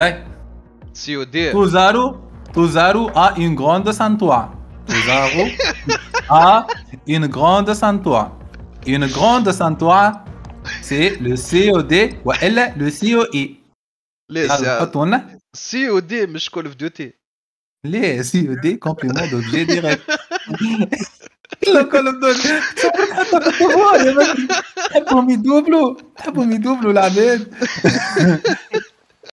Hey. O D. Tuzaru, a une grande une Tuzaru a une grande c'est le COD ou elle le C O COD, mais je call of duty. Les COD, complément d'objet direct. Le call of duty. Tu pas te voir, il y double. double la